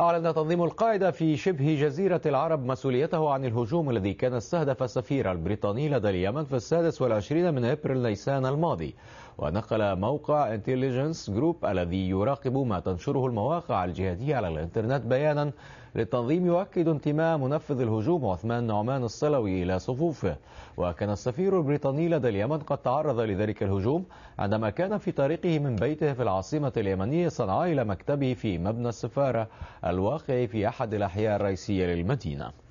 أعلن تنظيم القاعدة في شبه جزيرة العرب مسؤوليته عن الهجوم الذي كان استهدف السفير البريطاني لدى اليمن في السادس والعشرين من أبريل نيسان الماضي ونقل موقع انتليجنس جروب الذي يراقب ما تنشره المواقع الجهادية على الانترنت بيانا للتنظيم يؤكد انتماء منفذ الهجوم عثمان نعمان الصلوي إلى صفوفه وكان السفير البريطاني لدى اليمن قد تعرض لذلك الهجوم عندما كان في طريقه من بيته في العاصمة اليمنية صنعاء إلى مكتبه في مبنى السفارة الواقع في أحد الأحياء الرئيسية للمدينة